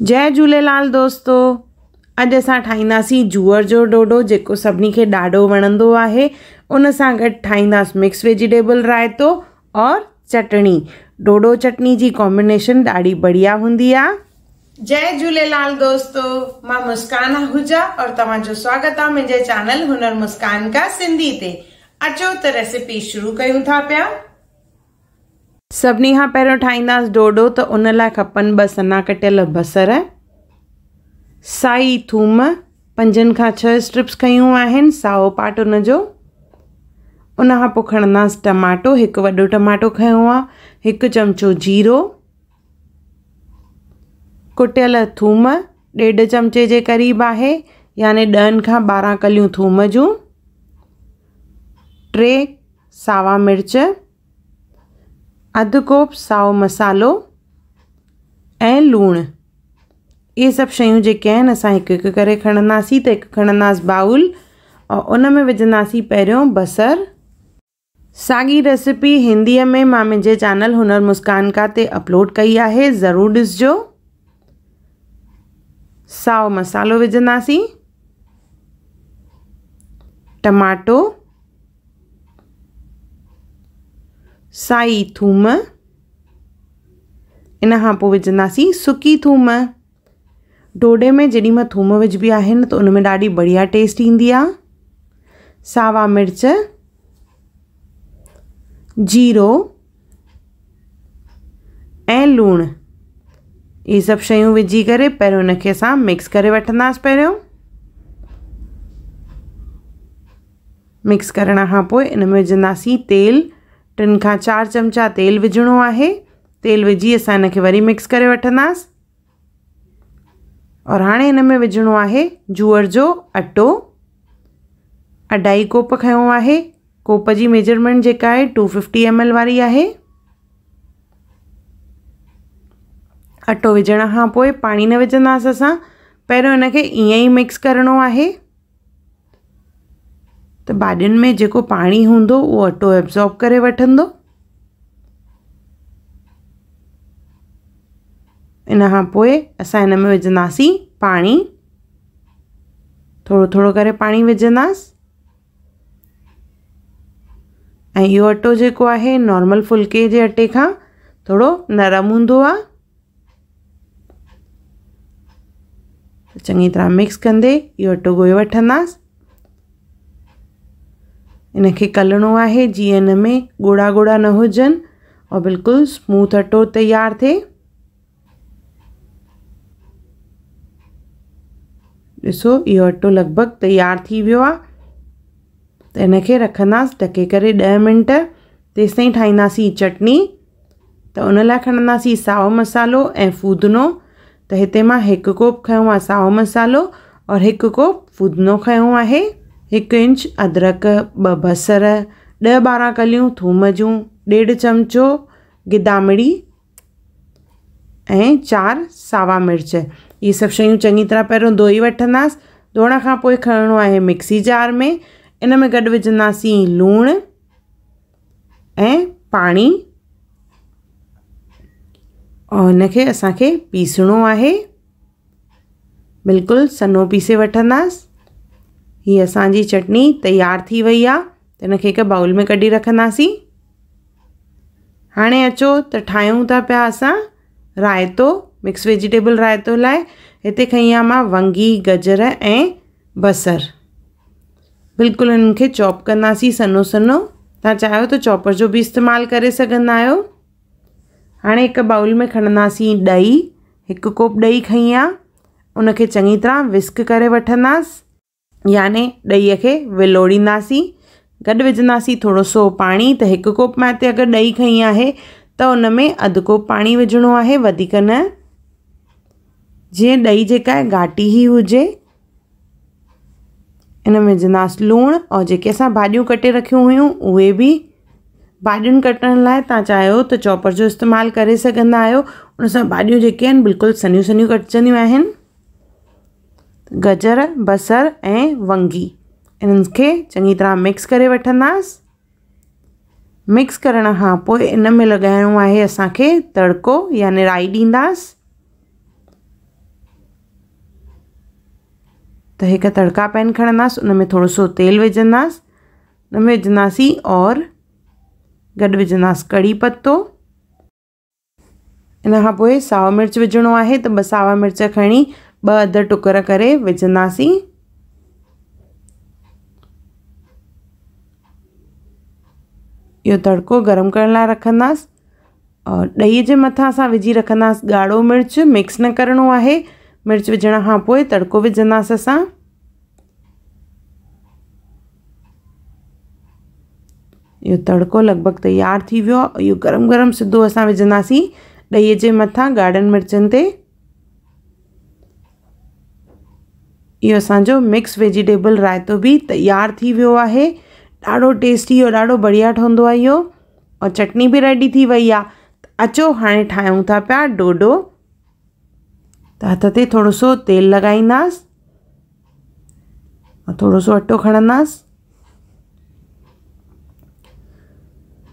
जय झूलेलाल दोस्तों अज असासी ठाहींदासीं जूअर जो डोडो जो सभी के ढो वणंदो है उन सां मिक्स वेजिटेबल रायतो और चटनी डोडो चटनी जी कॉम्बिनेशन ढी बढ़िया होंगी जय झूलेलाल दोस्तों मां मुस्कान आहूजा और तव्हांजो स्वागत है मुझे चैनल हुनर मुस्कान का सिंधी ते अचो तो रेसिपी शुरू क्यों था पाया सभी का पैरों ठाहींदासीं डोडो तो उन खपन ब सना कटियल बसर साई थूम पंजन का छह स्ट्रिप्स क्यों आहिनि साओ पाट उनजो उन खां टमाटो एक वो टमाटो खो एक चमचो जीरो कुटियल थूम डेढ़ चमचे के क़रीब है यानि दहन का बारह कलियूं थूम जो टे सावा मिर्च अधु कोप साओ मसालो ए लूण ये सब शयूं अस एक असां हिकु हिकु करे खणंदासीं त बाउल और उन में विझंदासीं पहिरियों बसर सागी रेसिपी हिंदी में मां चैनल हुनर मुस्कान का ते अपलोड कई है जरूर जो साओ मसालो विझंदासीं टमाटो साई थूम इन खां सुकी थूम डोडे में जी जेॾीमहिल थूम विझबी है तो उनमें ढी बढ़िया टेस्ट इंदी आहे सावा मिर्च जीरो ए लूण ये सब शयूं विझी करे पहिरियों हिनखे असां मिक्स कर वठंदासीं पहिरियों मिक्स करण इनमें पोइ तेल टिन का चार चमचा तेल विझणो है तेल विझी अस इन वरी मिक्स कर वठंदासीं और हाँ इन में विझणो है जूअर जो अटो अढाई कोप खो है कोप की मेजरमेंट जेका टू फिफ्टी एम एल वाली है अटो विझण पानी पोइ न विझंदा असां पहिरियों हिनखे मिक्स करण है तो भाजन में जो पानी हों उहो अटो एब्ज़ॉर्ब कर वो इन अस इन में विझंदासीं पानी थोड़ो थोड़ो करे पानी विझंदासि यो अटो जो है नॉर्मल फुल्के अटे का थोड़ो नरम हों चंगी तरह मिक्स कदे यो अटो गोए वस इन कलिणो है जी इन में गोड़ा गोड़ा न होजन और बिल्कुल स्मूथ अटो तैयार थे ऐसो यो अटो लगभग तैयार थी वो आहे त हिनखे रखंदासीं ढके करे ॾह मिंट तेसिताईं ठाहींदासीं चटनी तो उन खी साओ मसालो ए फूदनो तो इतने मां कोप खो साओ मसालो और एक कोप फूदनो खो है हिकु इंच अदरक ॿ बसर ॾह ॿारहं कलियूं थूम जूं ॾेढ चमचो गिदामिड़ी ऐं चारि सावा मिर्च इहे सभु शयूं चङी तरह पहिरियों धोई वठंदासि धोइण खां पोइ खणणो आहे मिक्सी जार में इन में गॾु विझंदासीं लूणु ऐं पाणी और हिनखे असांखे पीसणो आहे बिल्कुलु सन्हो पीसे वठंदासि हि असांजी चटनी तैयार थी वही है इनके एक बाउल में कड़ी रखंदासीं हाँ अचो त ठाऊँ था पिया रायतो मिक्स वेजिटेबल रायतो लाइ इतने खी आहे गजर ए बसर बिल्कुल इनके चॉप कदी सनो सनो तुम चाहो त चॉपर जो भी इस्तेमाल कर हाँ एक बाउल में खणंदासीं डही एक कोप डही खी उन चंगी तरह विस्क कर वस याने ॾहीअ खे विलोड़ींदासीं गॾु विझंदासीं थोरो सो पाणी त हिकु कोप में हिते अगरि ॾही खई आहे त उन में अधु कोप पाणी विझणो आहे वधीक न जीअं ॾही जेका आहे घाटी ई हुजे इन में विझंदासीं लूणु और जेके असां भाॼियूं कटे रखियूं हुयूं उहे बि भाॼियुनि कटण लाइ तव्हां चाहियो त चॉपर जो इस्तेमालु करे सघंदा आहियो उन सां भाॼियूं जेके आहिनि बिल्कुलु सन्हियूं सन्हियूं कटिजंदियूं आहिनि गजर बसर ए वंगी इन्हनि चंगी तरह मिक्स कर वठंदासि मिक्स करण खां पोइ इन में लॻाइणो आहे असांखे तड़को यानि राई डींदस तो एक तड़का पैन खणंदासि उन में थोरो सो तेल विजंदस उन में विजासी और गड विझंदासि कड़ी पत्तो इन खां सावा मिर्च विझणो है तो ॿ सावा मिर्च खणी बद टुकर करे विझंदासीं तड़को गरम कर लाइ और दही के मथा अस वी रखंदासि गाढ़ो मिर्च मिक्स न करिणो है मिर्च विझण का तड़को विझंदासि अस यो तड़को लगभग तैयार थी वो यो गरम गरम सीधो अस वी दही के मथा गाढ़न मिर्चन से यो असो मिक्स वेजिटेबल रायतो भी तैयार थी वो है ढो टेस्टी और ढो बढ़िया ठहंदो आहे और चटनी भी रेडी थी वही है अचो हाँ ठाहियूं था पिया डोडो त हथ से थोरो सो तेल लॻाईंदासि और थोड़ा सो अटो खणंदासि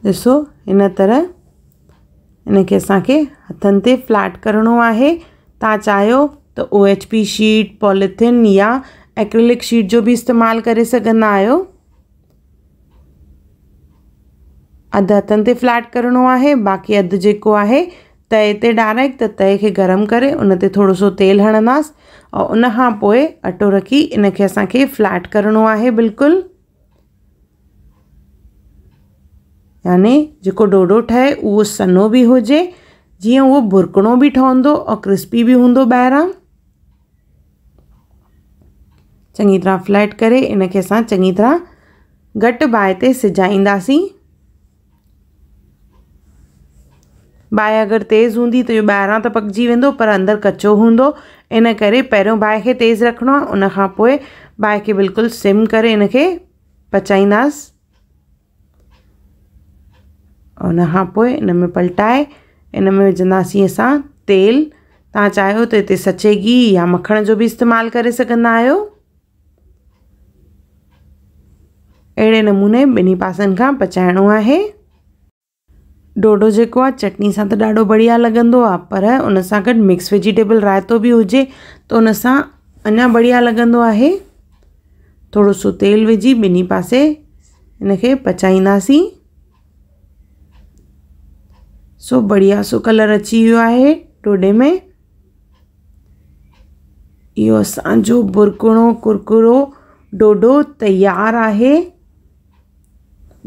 ॾिसो इन तरह इनके असांखे हथन ते फ्लैट करिणो है तव्हां चाहो तो O H P sheet polythene या एक्रिलिक शीट जो भी इस्तेमाल कर सकता आहियो अधु हथन से फ्लैट करिणो है बाक़ी अधु जो है तए ते डायरेक्ट तए के गरम करे उन ते सो तेल हणंदासीं और उन अटो रखी इनखे असांखे फ्लैट करिणो है बिल्कुल यानी जो डोडो ठहे वो सन्नो भी हुजे जीअं वो भुरकणो भी ठहंदो और क्रिस्पी भी होंद बहरा चंगी तरह फ्लैट कर इनखे अस चङी तरह घट बाहि ते सिजाईंदासीं बाहि अगरि तेज़ हूँ तो ये बहर तो पकिजी वेंदो पर अंदर कच्चो हों इन करे पहिरियों बाहि खे तेज़ रखिणो उन खां पोइ बाहि खे बिल्कुलु सिम कर इनखे पचाईंदासि उन में पलटाए इन में विझंदासीं अस तेल तुम चाहो तो इतने सचे गिह या मखण जो भी इस्तेमाल कर सकता आहियो अड़े नमूने बिन्हीं पासनि खां पचाइणो आहे डोडो जो आहे चटनी से तो ॾाढो बढ़िया लॻंदो आहे पर उन मिक्स वेजिटेबल रायतो भी हो तो उन सां बढ़िया लॻंदो आहे थोरो सो तेल वी बिन्हीं पास हिनखे पचाईंदी सो बढ़िया सो कलर अची वो है डोडे में यो असो बुरकुणो कुरकुरो डोडो तैयार है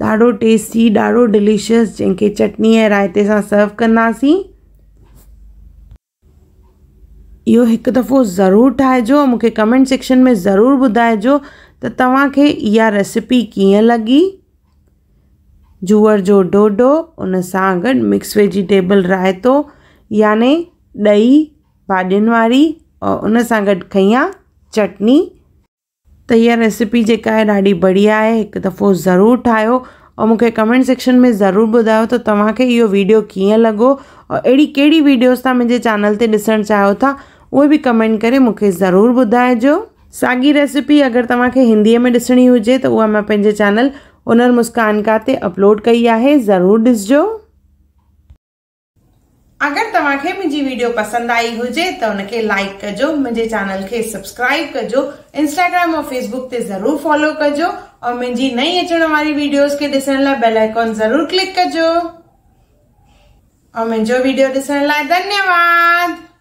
ढो टेस्टी ढो डिलीशियस जैके चटनी या रायते सर्व कंदासीं यो एक दफ़ो जरूर ठाहिजो मुख्य कमेंट सेक्शन में जरूर ॿुधाइजो तो तव्हांखे रेसिपी कीअं लगी जुअर जो डोडो उन मिक्स वेजिटेबल रायतो यानि दही भाजनवारी और उन सां चटनी तो यह रेसिपी जी बढ़िया है एक दफ़ो जरूर ठाओ और मुख्य कमेंट सेक्शन में जरूर ॿुधायो तो तव्हांखे यो वीडियो किए लगो और अड़ी कड़ी वीडियोस तव्हां चैनल से ऐसा चाहो था उहे भी कमेंट करे मुख्य जरूर ॿुधाइजो सागी रेसिपी अगर तव्हांखे हिंदी में ॾिसणी हुए तो वह मैं चैनल उनर मुस्कान का अपलोड कई है जरूर ॾिसजो अगर तवाखे मुझी वीडियो पसंद आई जे तो उनके लाइक कजो मुझे चैनल के सब्सक्राइब कजो इंस्टाग्राम और फेसबुक ते ज़रूर फॉलो कजो और मुझी नई अचण वाली वीडियोस के ॾिसण ला बेल आइकॉन ज़रूर क्लिक कजो और मुंहिंजो वीडियो ॾिसण ला धन्यवाद